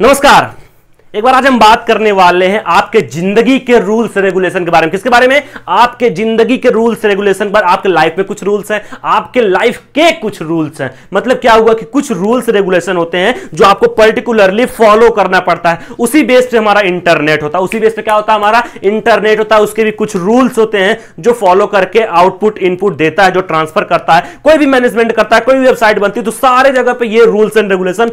नमस्कार एक बार आज हम बात करने वाले हैं आपके जिंदगी के रूल्स रेगुलेशन के बारे में किसके बारे में आपके जिंदगी के रूल्स रेगुलेशन पर आपके लाइफ में कुछ रूल्स हैं आपके लाइफ के कुछ रूल्स हैं मतलब क्या हुआ कि कुछ रूल्स रेगुलेशन होते हैं जो आपको पर्टिकुलरली फॉलो करना पड़ता है उसी बेस पे हमारा इंटरनेट होता है उसी बेस पे क्या होता है हमारा इंटरनेट होता है उसके भी कुछ रूल्स होते हैं जो फॉलो करके आउटपुट इनपुट देता है जो ट्रांसफर करता है कोई भी मैनेजमेंट करता है कोई भी वेबसाइट बनती है तो सारे जगह पर ये रूल्स एंड रेगुलेशन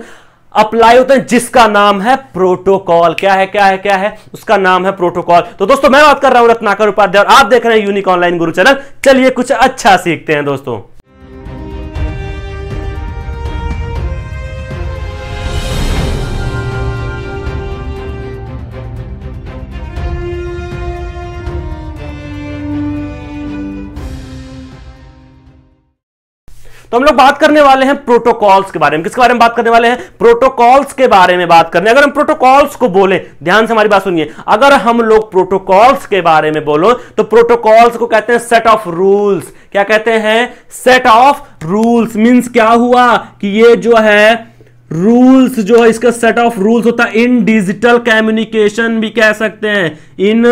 अप्लाई होते हैं जिसका नाम है प्रोटोकॉल क्या है क्या है क्या है उसका नाम है प्रोटोकॉल तो दोस्तों मैं बात कर रहा हूं रत्नाकर उपाध्याय और आप देख रहे हैं यूनिक ऑनलाइन गुरु चैनल चलिए कुछ अच्छा सीखते हैं दोस्तों तो हम लोग बात करने वाले हैं प्रोटोकॉल्स के बारे में किसके बारे में बात करने वाले हैं प्रोटोकॉल्स के बारे में बात करने अगर हम प्रोटोकॉल्स को बोले ध्यान से हमारी बात सुनिए अगर हम लोग प्रोटोकॉल्स के बारे में बोलो तो प्रोटोकॉल्स को कहते हैं सेट ऑफ रूल्स क्या कहते हैं सेट ऑफ रूल्स मीन्स क्या हुआ कि ये जो है रूल्स जो है इसका सेट ऑफ रूल्स होता है इन डिजिटल कम्युनिकेशन भी कह सकते हैं इन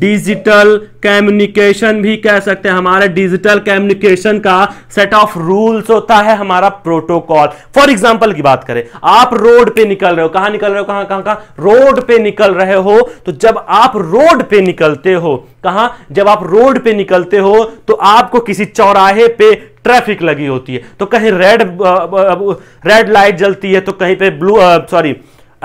डिजिटल कम्युनिकेशन भी कह सकते हैं हमारे डिजिटल कम्युनिकेशन का सेट ऑफ रूल्स होता है हमारा प्रोटोकॉल फॉर एग्जांपल की बात करें आप रोड पे निकल रहे हो कहां निकल रहे हो कहां कहां कहां रोड पे निकल रहे हो तो जब आप रोड पे निकलते हो कहा जब आप रोड पे निकलते हो तो आपको किसी चौराहे पे ट्रैफिक लगी होती है तो कहीं रेड रेड लाइट जलती है तो कहीं पे ब्लू सॉरी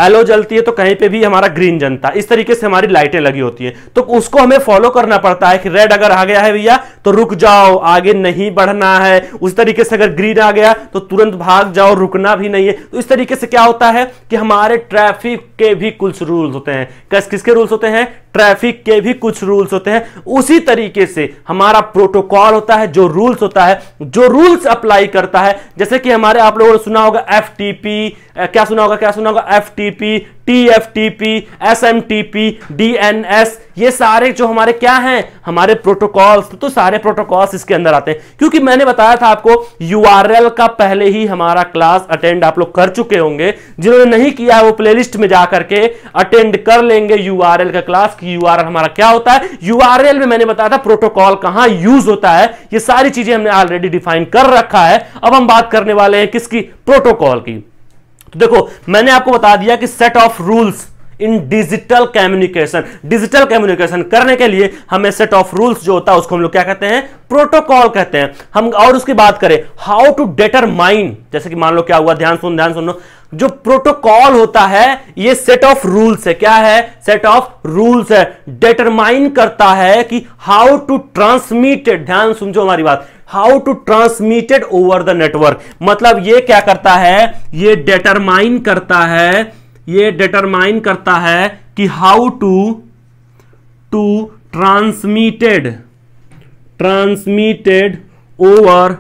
एलो जलती है तो कहीं पे भी हमारा ग्रीन जनता इस तरीके से हमारी लाइटें लगी होती है तो उसको हमें फॉलो करना पड़ता है कि रेड अगर आ गया है भैया तो रुक जाओ आगे नहीं बढ़ना है उस तरीके से अगर ग्रीन आ गया तो तुरंत भाग जाओ रुकना भी नहीं है तो इस तरीके से क्या होता है कि हमारे ट्रैफिक के भी कुछ रूल्स होते हैं किस किसके रूल्स होते हैं ट्रैफिक के भी कुछ रूल्स होते हैं उसी तरीके से हमारा प्रोटोकॉल होता है जो रूल्स होता है जो रूल्स अप्लाई करता है जैसे कि हमारे आप लोगों ने सुना होगा एफ क्या सुना होगा क्या सुना होगा F T S M T P ये सारे जो हमारे क्या हैं हमारे प्रोटोकॉल्स तो, तो सारे प्रोटोकॉल्स इसके अंदर आते हैं क्योंकि मैंने बताया था आपको यूआरएल का पहले ही हमारा क्लास अटेंड आप लोग कर चुके होंगे जिन्होंने नहीं किया है वो प्लेलिस्ट में जाकर के अटेंड कर लेंगे यूआरएल का क्लास कि यूआरएल हमारा क्या होता है यूआरएल में मैंने बताया था प्रोटोकॉल कहां यूज होता है ये सारी चीजें हमने ऑलरेडी डिफाइन कर रखा है अब हम बात करने वाले हैं किसकी प्रोटोकॉल की देखो मैंने आपको बता दिया कि set of rules in digital communication digital communication करने के लिए हमें सेट ऑफ रूल्स जो होता है उसको हम लोग क्या कहते हैं प्रोटोकॉल कहते हैं हम और उसकी बात करें हाउ टू डेटर जैसे कि मान लो क्या हुआ ध्यान सुन ध्यान सुनो जो प्रोटोकॉल होता है ये सेट ऑफ रूल्स है क्या है सेट ऑफ रूल्स है डेटरमाइन करता है कि हाउ टू ट्रांसमिटेड ध्यान समझो हमारी बात how to transmitted over the network मतलब ये क्या करता है ये डेटरमाइन करता है ये डिटरमाइन करता है कि how to to transmitted transmitted over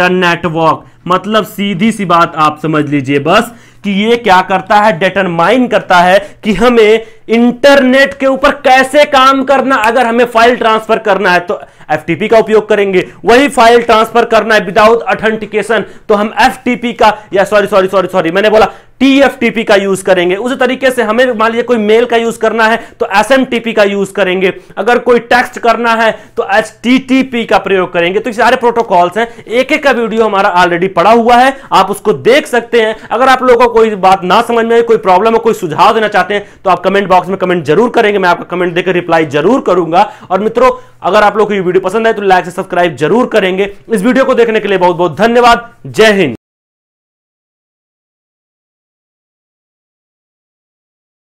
the network मतलब सीधी सी बात आप समझ लीजिए बस कि ये क्या करता है डेटरमाइन करता है कि हमें इंटरनेट के ऊपर कैसे काम करना अगर हमें फाइल ट्रांसफर करना है तो एफटीपी का उपयोग करेंगे वही फाइल ट्रांसफर करना है विदाउट अथेंटिकेशन तो हम एफटीपी का या सॉरी सॉरी सॉरी सॉरी मैंने बोला TFTP का यूज करेंगे उसी तरीके से हमें मान लीजिए कोई मेल का यूज करना है तो SMTP का यूज करेंगे अगर कोई टेक्स्ट करना है तो HTTP का प्रयोग करेंगे तो सारे प्रोटोकॉल्स हैं एक एक का वीडियो हमारा ऑलरेडी पड़ा हुआ है आप उसको देख सकते हैं अगर आप लोगों को कोई बात ना समझ में कोई प्रॉब्लम है कोई सुझाव देना चाहते हैं तो आप कमेंट बॉक्स में कमेंट जरूर करेंगे मैं आपका कमेंट देकर रिप्लाई जरूर करूंगा और मित्रों अगर आप लोग को ये वीडियो पसंद आए तो लाइक से सब्सक्राइब जरूर करेंगे इस वीडियो को देखने के लिए बहुत बहुत धन्यवाद जय हिंद